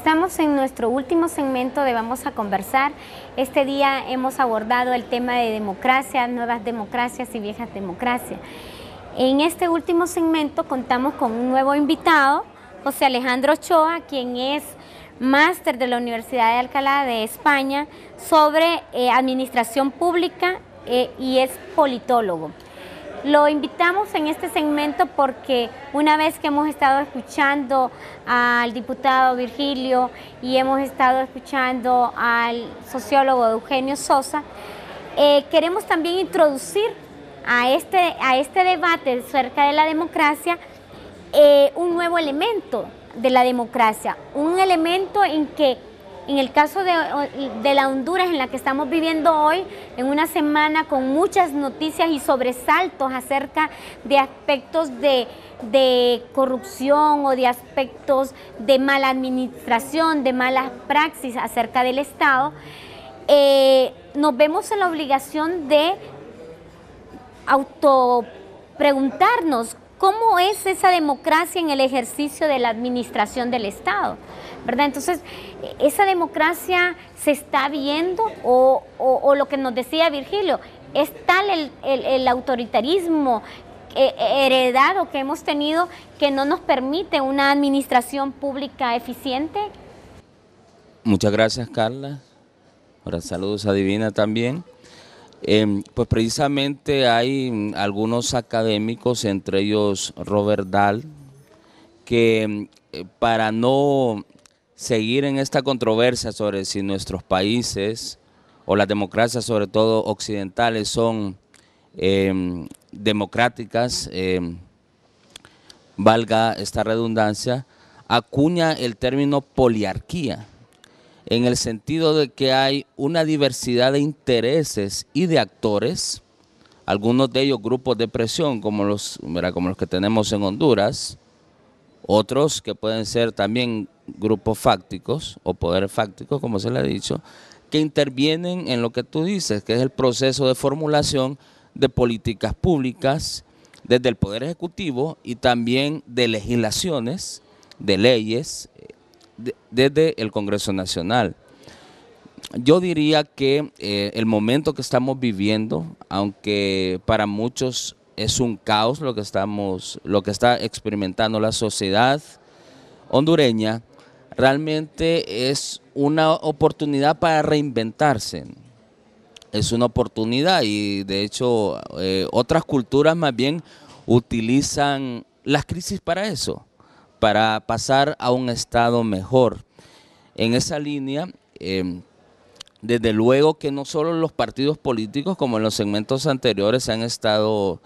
Estamos en nuestro último segmento de Vamos a conversar. Este día hemos abordado el tema de democracia, nuevas democracias y viejas democracias. En este último segmento contamos con un nuevo invitado, José Alejandro Ochoa, quien es máster de la Universidad de Alcalá de España sobre eh, administración pública eh, y es politólogo. Lo invitamos en este segmento porque una vez que hemos estado escuchando al diputado Virgilio y hemos estado escuchando al sociólogo Eugenio Sosa, eh, queremos también introducir a este, a este debate acerca de la democracia eh, un nuevo elemento de la democracia, un elemento en que en el caso de, la Honduras en la que estamos viviendo hoy, en una semana con muchas noticias y sobresaltos acerca de aspectos de, corrupción o de aspectos de mala administración, de malas praxis acerca del Estado, eh, nos vemos en la obligación de autopreguntarnos cómo es esa democracia en el ejercicio de la administración del Estado. Entonces, ¿esa democracia se está viendo o, lo que nos decía Virgilio? Es tal el, autoritarismo eh, heredado que hemos tenido que no nos permite una administración pública eficiente. Muchas gracias, Carla. Ahora saludos a Divina también. Em, pues precisamente hay mm, algunos académicos, entre ellos Robert Dahl, que mm, eh, para no seguir en esta controversia sobre si nuestros países o las democracias, sobre todo occidentales, son em, democráticas, em, valga esta redundancia, acuña el término poliarquía, en el sentido de que hay una diversidad de intereses y de actores, algunos de ellos grupos de presión, como los, como los que tenemos en Honduras, otros que pueden ser también grupos fácticos o poderes fácticos, como se le ha dicho, que intervienen en lo que tú dices, que es el proceso de formulación de políticas públicas desde el Poder Ejecutivo y también de legislaciones, de leyes, desde el Congreso Nacional. Yo diría que eh, el momento que estamos viviendo, aunque para muchos es un caos lo que estamos, lo que está experimentando la sociedad hondureña, realmente es una oportunidad para reinventarse. Es una oportunidad y de hecho eh, otras culturas más bien utilizan las crisis para eso, para pasar a un estado mejor. En esa línea, em, desde luego que no solo los partidos políticos, como en los segmentos anteriores se han estado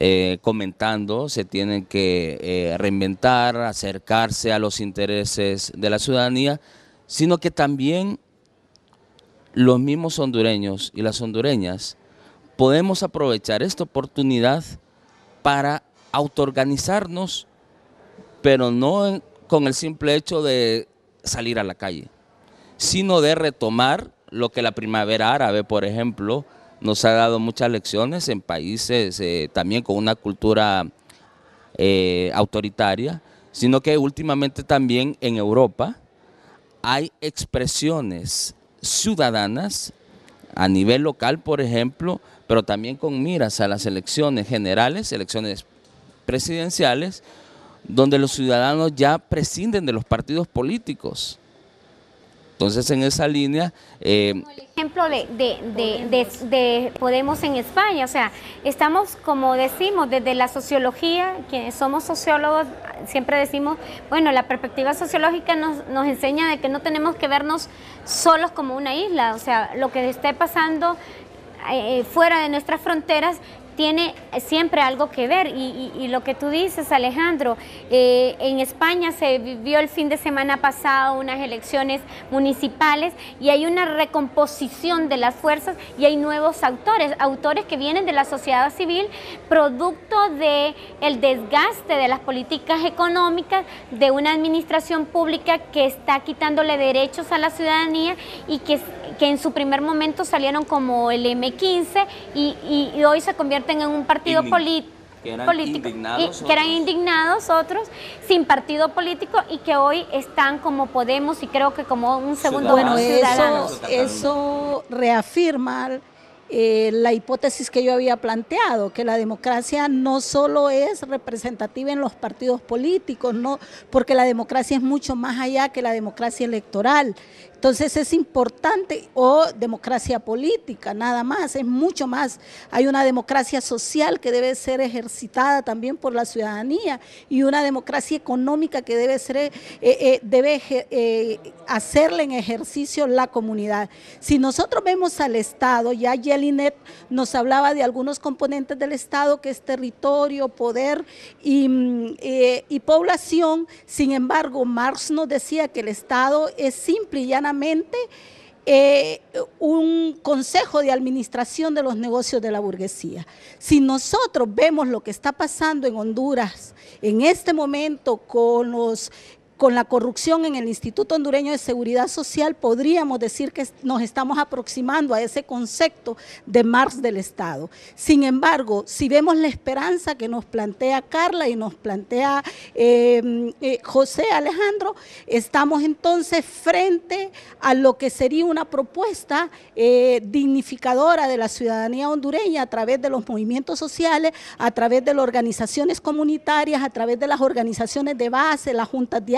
eh, comentando, se tienen que eh, reinventar, acercarse a los intereses de la ciudadanía, sino que también los mismos hondureños y las hondureñas podemos aprovechar esta oportunidad para autoorganizarnos, pero no con el simple hecho de salir a la calle sino de retomar lo que la primavera árabe, por ejemplo, nos ha dado muchas lecciones en países eh, también con una cultura eh, autoritaria, sino que últimamente también en Europa hay expresiones ciudadanas a nivel local, por ejemplo, pero también con miras a las elecciones generales, elecciones presidenciales, donde los ciudadanos ya prescinden de los partidos políticos entonces, en esa línea... Eh... el ejemplo de, Podemos en España, o sea, estamos, como decimos, desde la sociología, quienes somos sociólogos, siempre decimos, bueno, la perspectiva sociológica nos, enseña de que no tenemos que vernos solos como una isla, o sea, lo que esté pasando eh, fuera de nuestras fronteras tiene siempre algo que ver. Y, lo que tú dices, Alejandro, eh, en España se vivió el fin de semana pasado unas elecciones municipales y hay una recomposición de las fuerzas y hay nuevos autores, autores que vienen de la sociedad civil, producto del desgaste de las políticas económicas de una administración pública que está quitándole derechos a la ciudadanía y que que en su primer momento salieron como el M15 y, hoy se convierten en un partido político que eran indignados. Y, que eran indignados otros, sin partido político y que hoy están como Podemos y creo que como un segundo bueno, eso, eso, reafirma eh, la hipótesis que yo había planteado, que la democracia no solo es representativa en los partidos políticos, no, porque la democracia es mucho más allá que la democracia electoral. Entonces es importante, o democracia política, nada más, es mucho más. Hay una democracia social que debe ser ejercitada también por la ciudadanía y una democracia económica que debe, ser, eh, eh, debe eh, hacerle en ejercicio la comunidad. Si nosotros vemos al Estado, ya Jelinet nos hablaba de algunos componentes del Estado, que es territorio, poder mm, y, población, sin embargo, Marx nos decía que el Estado es simple y llanamente eh, un consejo de administración de los negocios de la burguesía. Si nosotros vemos lo que está pasando en Honduras en este momento con los con la corrupción en el Instituto Hondureño de Seguridad Social, podríamos decir que nos estamos aproximando a ese concepto de Marx del Estado. Sin embargo, si vemos la esperanza que nos plantea Carla y nos plantea em, eh, José Alejandro, estamos entonces frente a lo que sería una propuesta eh, dignificadora de la ciudadanía hondureña a través de los movimientos sociales, a través de las organizaciones comunitarias, a través de las organizaciones de base, las juntas de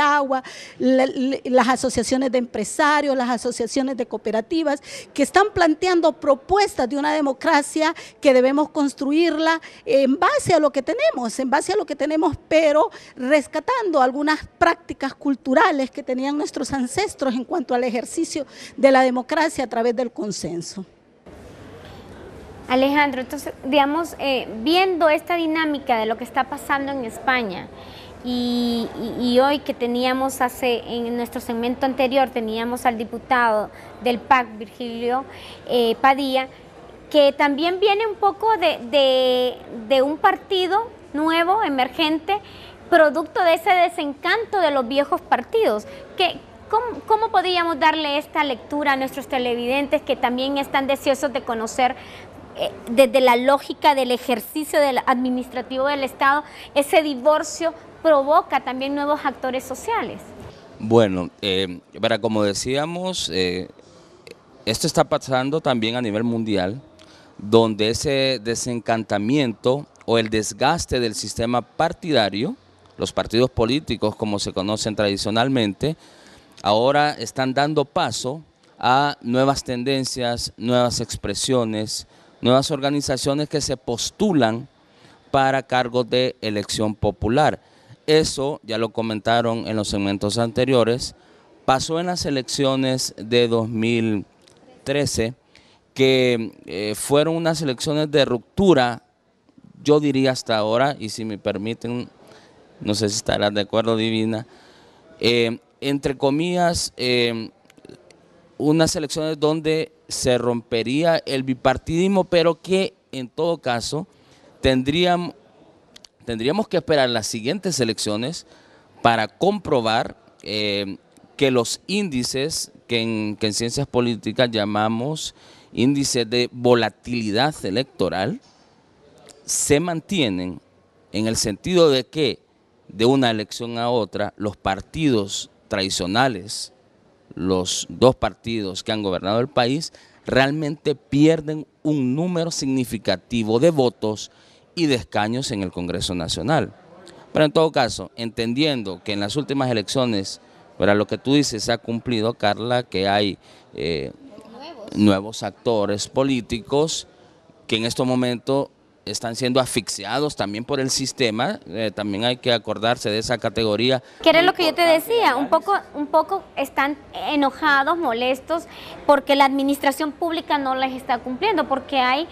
las asociaciones de empresarios, las asociaciones de cooperativas, que están planteando propuestas de una democracia que debemos construirla en base a lo que tenemos, en base a lo que tenemos, pero rescatando algunas prácticas culturales que tenían nuestros ancestros en cuanto al ejercicio de la democracia a través del consenso. Alejandro, entonces, digamos, eh, viendo esta dinámica de lo que está pasando en España, y, hoy que teníamos hace, en nuestro segmento anterior, teníamos al diputado del PAC, Virgilio eh, Padilla, que también viene un poco de, un partido nuevo, emergente, producto de ese desencanto de los viejos partidos, ¿Cómo, ¿cómo, podríamos darle esta lectura a nuestros televidentes que también están deseosos de conocer eh, desde la lógica del ejercicio del administrativo del Estado ese divorcio provoca también nuevos actores sociales. Bueno, eh, para como decíamos, eh, esto está pasando también a nivel mundial, donde ese desencantamiento o el desgaste del sistema partidario, los partidos políticos como se conocen tradicionalmente, ahora están dando paso a nuevas tendencias, nuevas expresiones, nuevas organizaciones que se postulan para cargos de elección popular. Eso ya lo comentaron en los segmentos anteriores. Pasó en las elecciones de 2013, que eh, fueron unas elecciones de ruptura, yo diría hasta ahora, y si me permiten, no sé si estarás de acuerdo, Divina, eh, entre comillas, eh, unas elecciones donde se rompería el bipartidismo, pero que en todo caso tendrían Tendríamos que esperar las siguientes elecciones para comprobar eh, que los índices que en, que en, ciencias políticas llamamos índices de volatilidad electoral se mantienen en el sentido de que de una elección a otra los partidos tradicionales, los dos partidos que han gobernado el país, realmente pierden un número significativo de votos y de escaños en el Congreso Nacional. Pero en todo caso, entendiendo que en las últimas elecciones, para lo que tú dices, se ha cumplido, Carla, que hay eh, nuevos. nuevos actores políticos que en estos momentos están siendo asfixiados también por el sistema, eh, también hay que acordarse de esa categoría. ¿Qué era lo que yo te decía? Un poco, un poco están enojados, molestos, porque la administración pública no les está cumpliendo, porque hay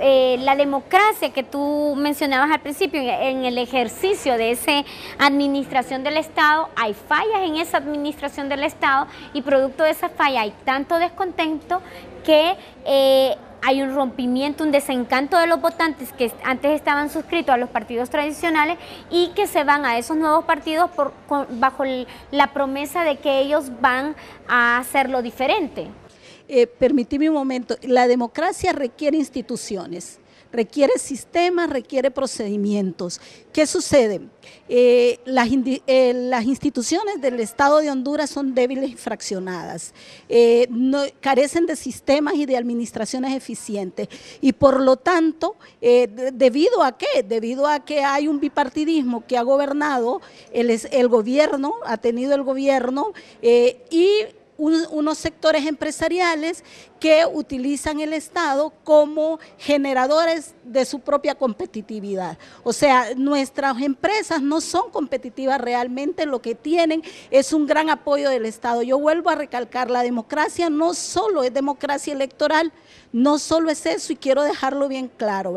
eh, la democracia que tú mencionabas al principio, en el ejercicio de esa administración del Estado, hay fallas en esa administración del Estado y producto de esa falla hay tanto descontento que... Eh, hay un rompimiento, un desencanto de los votantes que antes estaban suscritos a los partidos tradicionales y que se van a esos nuevos partidos por, bajo la promesa de que ellos van a hacerlo diferente. Eh, permitime un momento, la democracia requiere instituciones requiere sistemas, requiere procedimientos. ¿Qué sucede? Eh, eh, las, instituciones del Estado de Honduras son débiles y fraccionadas, eh, carecen de sistemas y de administraciones eficientes y por lo tanto, ¿debido a qué? Debido a que hay un bipartidismo que ha gobernado, el, el gobierno, ha tenido el gobierno y unos sectores empresariales que utilizan el Estado como generadores de su propia competitividad. O sea, nuestras empresas no son competitivas realmente, lo que tienen es un gran apoyo del Estado. Yo vuelvo a recalcar, la democracia no solo es democracia electoral, no solo es eso, y quiero dejarlo bien claro,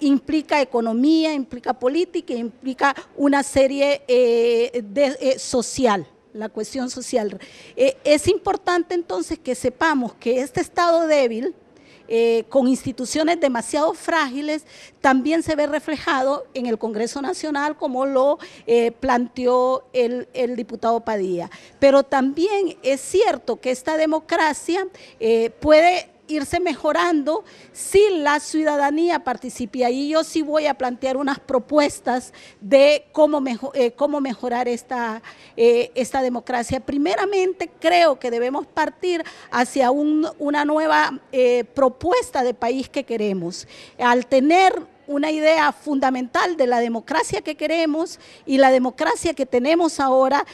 implica economía, implica política, implica una serie eh, eh, social la cuestión social. Eh, es importante entonces que sepamos que este Estado débil, eh, con instituciones demasiado frágiles, también se ve reflejado en el Congreso Nacional, como lo eh, planteó el, diputado Padilla. Pero también es cierto que esta democracia puede irse mejorando si la ciudadanía participa. Y yo sí voy a plantear unas propuestas de cómo, eh, cómo mejorar esta, eh, esta democracia. Primeramente, creo que debemos partir hacia una nueva eh, propuesta de país que queremos. Al tener una idea fundamental de la democracia que queremos y la democracia que tenemos ahora,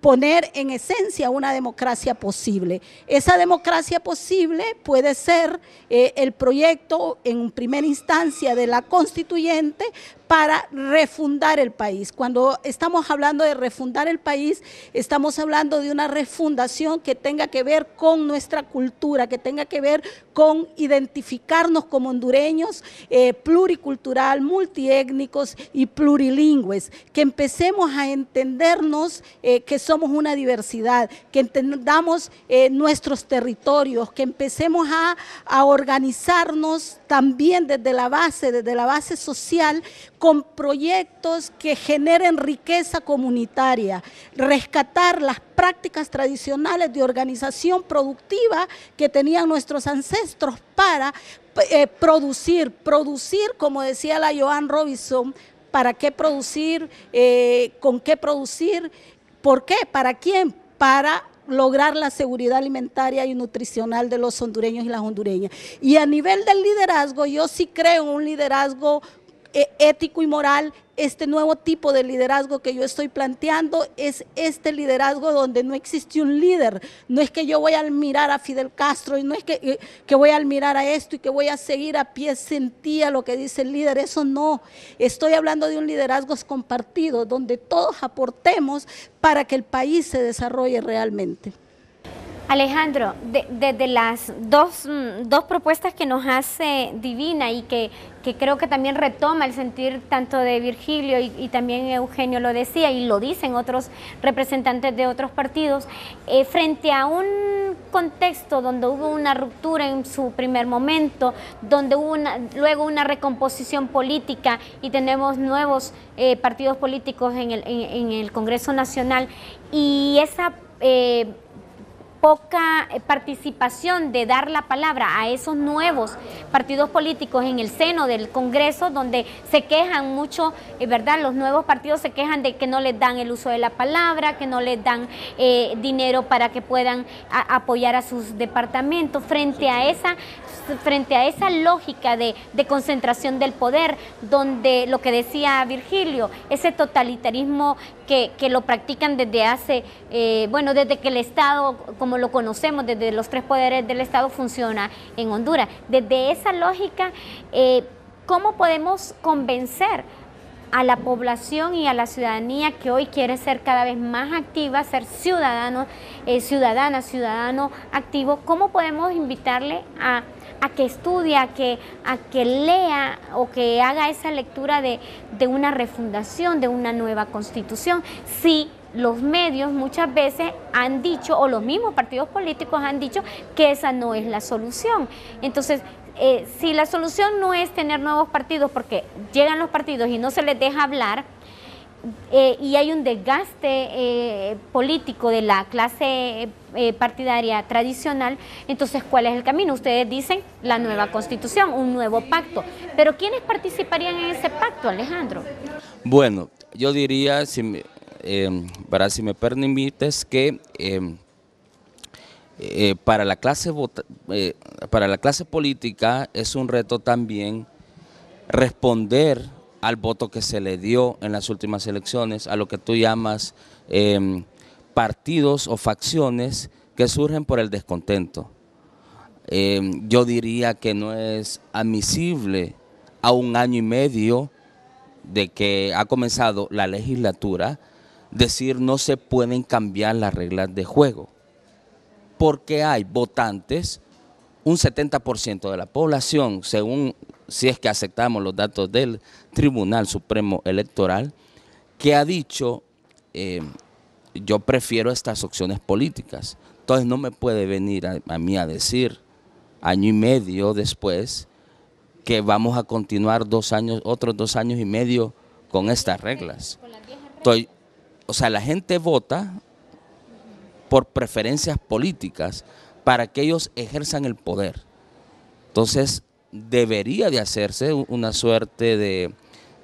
poner en esencia una democracia posible. Esa democracia posible puede ser eh, el proyecto en primera instancia de la constituyente, para refundar el país. Cuando estamos hablando de refundar el país, estamos hablando de una refundación que tenga que ver con nuestra cultura, que tenga que ver con identificarnos como hondureños eh, pluricultural, multiétnicos y plurilingües, que empecemos a entendernos eh, que somos una diversidad, que entendamos eh, nuestros territorios, que empecemos a, a organizarnos también desde la base, desde la base social, con proyectos que generen riqueza comunitaria, rescatar las prácticas tradicionales de organización productiva que tenían nuestros ancestros para eh, producir, producir, como decía la Joan Robinson, para qué producir, eh, con qué producir, por qué, para quién, para lograr la seguridad alimentaria y nutricional de los hondureños y las hondureñas. Y a nivel del liderazgo, yo sí creo un liderazgo e-, ético y moral, este nuevo tipo de liderazgo que yo estoy planteando es este liderazgo donde no existe un líder. No es que yo voy a admirar a Fidel Castro y no es que, eh, voy a admirar a esto y que voy a seguir a pie sentía lo que dice el líder. Eso no. Estoy hablando de un liderazgo compartido donde todos aportemos para que el país se desarrolle realmente. Alejandro, desde de, las mm, dos, propuestas que nos hace Divina y que que creo que también retoma el sentir tanto de Virgilio y, también Eugenio lo decía y lo dicen otros representantes de otros partidos, eh, frente a un contexto donde hubo una ruptura en su primer momento, donde hubo luego una recomposición política y tenemos nuevos eh, partidos políticos en el, Congreso Nacional y esa... Eh, poca eh, participación de dar la palabra a esos nuevos partidos políticos en el seno del Congreso, donde se quejan mucho, eh, ¿verdad? Los nuevos partidos se quejan de que no les dan el uso de la palabra, que no les dan eh, dinero para que puedan apoyar a sus departamentos. Frente a esa frente a esa lógica de, concentración del poder, donde lo que decía Virgilio, ese totalitarismo que, lo practican desde hace, eh, bueno, desde que el Estado, como lo conocemos, desde los tres poderes del Estado funciona en Honduras. Desde esa lógica, eh, ¿cómo podemos convencer a la población y a la ciudadanía que hoy quiere ser cada vez más activa, ser ciudadano, eh, ciudadana, ciudadano activo, ¿cómo podemos invitarle a a que estudie, a que, a que lea o que haga esa lectura de, una refundación, de una nueva constitución, si los medios muchas veces han dicho, o los mismos partidos políticos han dicho, que esa no es la solución. Entonces, eh, si la solución no es tener nuevos partidos, porque llegan los partidos y no se les deja hablar, eh, y hay un desgaste eh, político de la clase eh, partidaria tradicional, entonces ¿cuál es el camino? Ustedes dicen la nueva constitución, un nuevo pacto, pero ¿quiénes participarían en ese pacto, Alejandro? Bueno, yo diría, si me, em, para si me permites, que... Em, para la clase para la clase política es un reto también responder al voto que se le dio en las últimas elecciones, a lo que tú llamas em, partidos o facciones que surgen por el descontento. Em, yo diría que no es admisible a un año y medio de que ha comenzado la legislatura decir no se pueden cambiar las reglas de juego, porque hay votantes, un 70% de la población, según si es que aceptamos los datos del Tribunal Supremo Electoral que ha dicho, eh, yo prefiero estas opciones políticas. Entonces no me puede venir a, mí a decir año y medio después que vamos a continuar dos años, otros dos años y medio con estas reglas. o sea, la gente vota por preferencias políticas para que ellos ejerzan el poder. Entonces, debería de hacerse una suerte de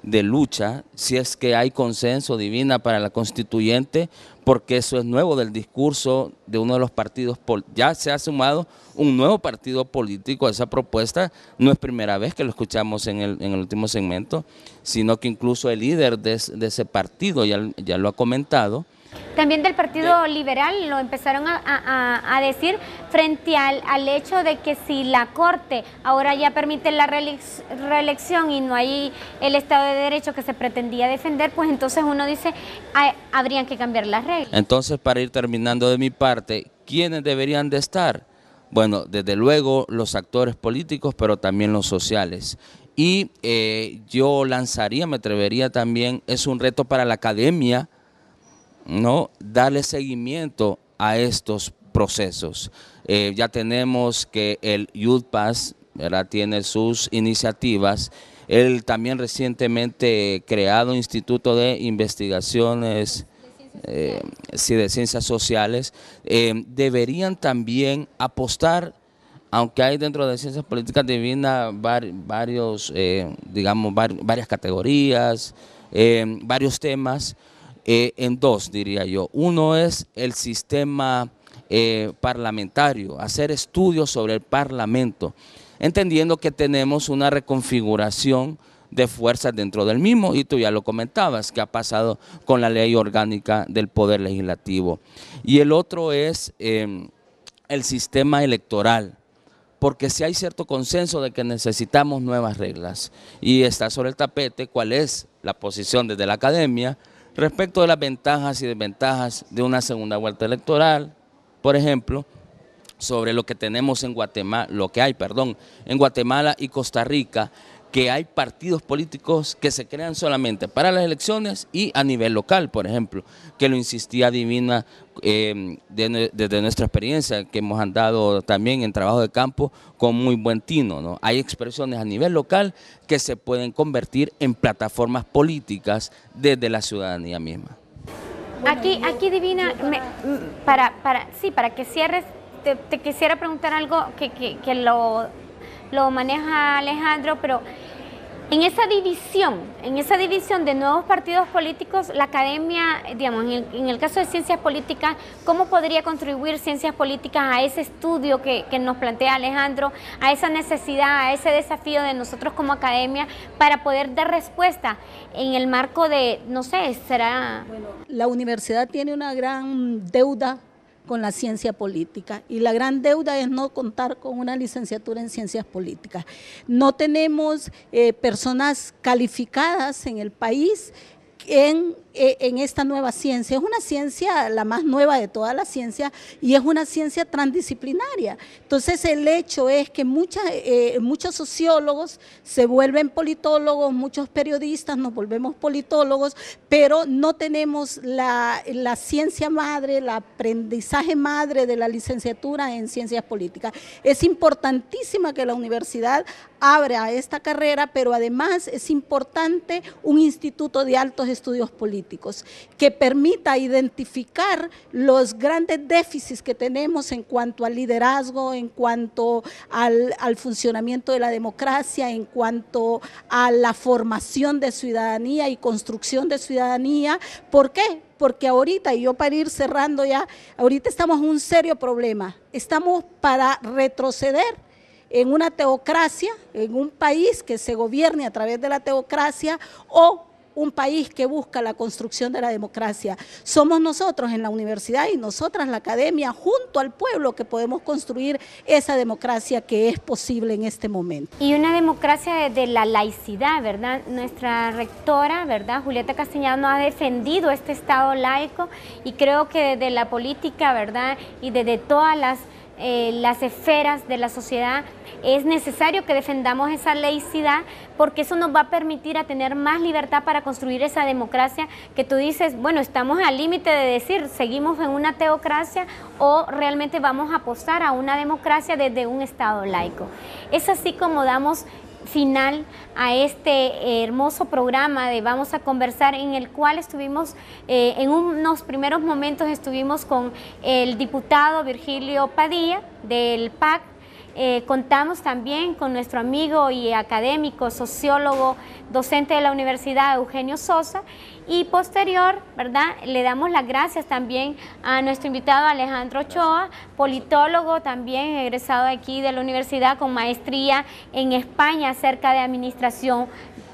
de lucha, si es que hay consenso divina para la constituyente, porque eso es nuevo del discurso de uno de los partidos, ya se ha sumado un nuevo partido político a esa propuesta, no es primera vez que lo escuchamos en el, en el último segmento, sino que incluso el líder de, ese partido ya lo ha comentado, también del Partido Liberal lo empezaron a, decir frente al, hecho de que si la Corte ahora ya permite la reelección y no hay el Estado de Derecho que se pretendía defender, pues entonces uno dice, ah, habrían que cambiar las reglas. Entonces, para ir terminando de mi parte, ¿quiénes deberían de estar? Bueno, desde luego los actores políticos, pero también los sociales. Y eh, yo lanzaría, me atrevería también, es un reto para la academia, ¿no? Darle seguimiento a estos procesos. Eh, ya tenemos que el YouthPass tiene sus iniciativas. El también recientemente creado Instituto de Investigaciones y eh, de Ciencias Sociales, eh, deberían también apostar, aunque hay dentro de Ciencias Políticas Divinas varios, digamos, varias categorías, varios temas, eh, en dos, diría yo. Uno es el sistema eh, parlamentario, hacer estudios sobre el Parlamento, entendiendo que tenemos una reconfiguración de fuerzas dentro del mismo, y tú ya lo comentabas, que ha pasado con la ley orgánica del Poder Legislativo. Y el otro es em, el sistema electoral, porque si hay cierto consenso de que necesitamos nuevas reglas, y está sobre el tapete cuál es la posición desde la academia, Respecto de las ventajas y desventajas de una segunda vuelta electoral, por ejemplo, sobre lo que tenemos en Guatemala, lo que hay, perdón, en Guatemala y Costa Rica, que hay partidos políticos que se crean solamente para las elecciones y a nivel local, por ejemplo, que lo insistía Divina em, desde nuestra experiencia, que hemos andado también en trabajo de campo con muy buen tino. ¿no? Hay expresiones a nivel local que se pueden convertir en plataformas políticas desde la ciudadanía misma. Aquí, aquí Divina, para, para, sí, para que cierres, te, quisiera preguntar algo que, que, que lo lo maneja Alejandro, pero en esa división, en esa división de nuevos partidos políticos, la academia, digamos, en el, caso de ciencias políticas, ¿cómo podría contribuir ciencias políticas a ese estudio que, que, nos plantea Alejandro, a esa necesidad, a ese desafío de nosotros como academia para poder dar respuesta en el marco de, no sé, será... Bueno, la universidad tiene una gran deuda con la ciencia política. Y la gran deuda es no contar con una licenciatura en ciencias políticas. No tenemos eh, personas calificadas en el país eh, en, esta nueva ciencia. Es una ciencia la más nueva de toda la ciencia y es una ciencia transdisciplinaria. Entonces el hecho es que eh, muchos sociólogos se vuelven politólogos, muchos periodistas nos volvemos politólogos, pero no tenemos la, la ciencia madre, el aprendizaje madre de la licenciatura en ciencias políticas. Es importantísima que la universidad a esta carrera, pero además es importante un instituto de altos estudios políticos que permita identificar los grandes déficits que tenemos en cuanto al liderazgo, en cuanto al, al funcionamiento de la democracia, en cuanto a la formación de ciudadanía y construcción de ciudadanía. ¿Por qué? porque ahorita, y yo para ir cerrando ya, ahorita estamos en un serio problema. Estamos para retroceder en una teocracia, en un país que se gobierne a través de la teocracia o un país que busca la construcción de la democracia. Somos nosotros en la universidad y nosotras la academia junto al pueblo que podemos construir esa democracia que es posible en este momento. Y una democracia desde la laicidad, ¿verdad? Nuestra rectora, ¿verdad? Julieta Castellano ha defendido este Estado laico y creo que desde la política, ¿verdad? Y desde todas las eh, las esferas de la sociedad, es necesario que defendamos esa laicidad porque eso nos va a permitir a tener más libertad para construir esa democracia que tú dices, bueno, estamos al límite de decir, seguimos en una teocracia o realmente vamos a apostar a una democracia desde un Estado laico. Es así como damos final a este eh, hermoso programa de Vamos a conversar en el cual estuvimos, eh, en unos primeros momentos estuvimos con el diputado Virgilio Padilla del PAC eh, contamos también con nuestro amigo y académico, sociólogo, docente de la Universidad Eugenio Sosa y posterior, ¿verdad? Le damos las gracias también a nuestro invitado Alejandro Ochoa, politólogo también egresado aquí de la universidad con maestría en España acerca de administración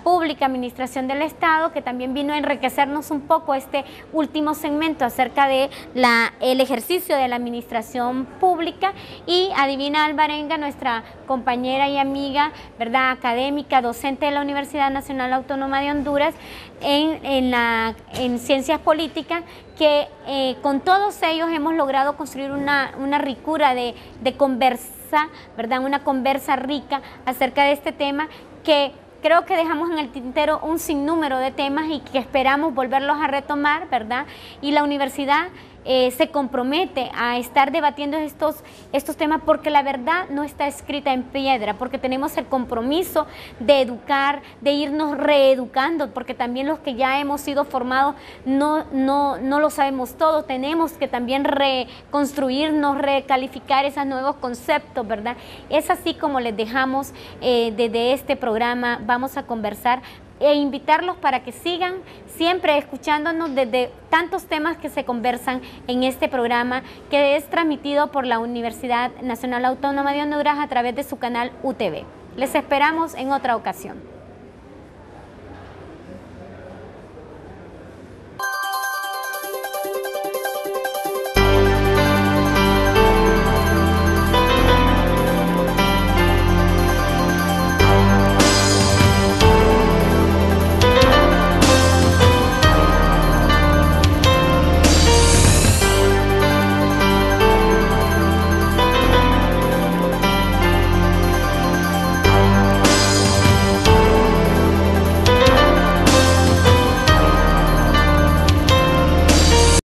Pública, Administración del Estado, que también vino a enriquecernos un poco este último segmento acerca de la, el ejercicio de la Administración Pública y Adivina Albarenga, nuestra compañera y amiga, ¿verdad?, académica, docente de la Universidad Nacional Autónoma de Honduras en, la, en Ciencias Políticas, que eh, con todos ellos hemos logrado construir una, ricura de, de conversa, ¿verdad?, una conversa rica acerca de este tema que creo que dejamos en el tintero un sinnúmero de temas y que esperamos volverlos a retomar, ¿verdad? Y la universidad eh, se compromete a estar debatiendo estos, estos temas porque la verdad no está escrita en piedra, porque tenemos el compromiso de educar, de irnos reeducando, porque también los que ya hemos sido formados no, no, no lo sabemos todo, tenemos que también reconstruirnos, recalificar esos nuevos conceptos, ¿verdad? Es así como les dejamos eh, desde este programa, vamos a conversar e invitarlos para que sigan siempre escuchándonos desde tantos temas que se conversan en este programa que es transmitido por la Universidad Nacional Autónoma de Honduras a través de su canal UTV. Les esperamos en otra ocasión.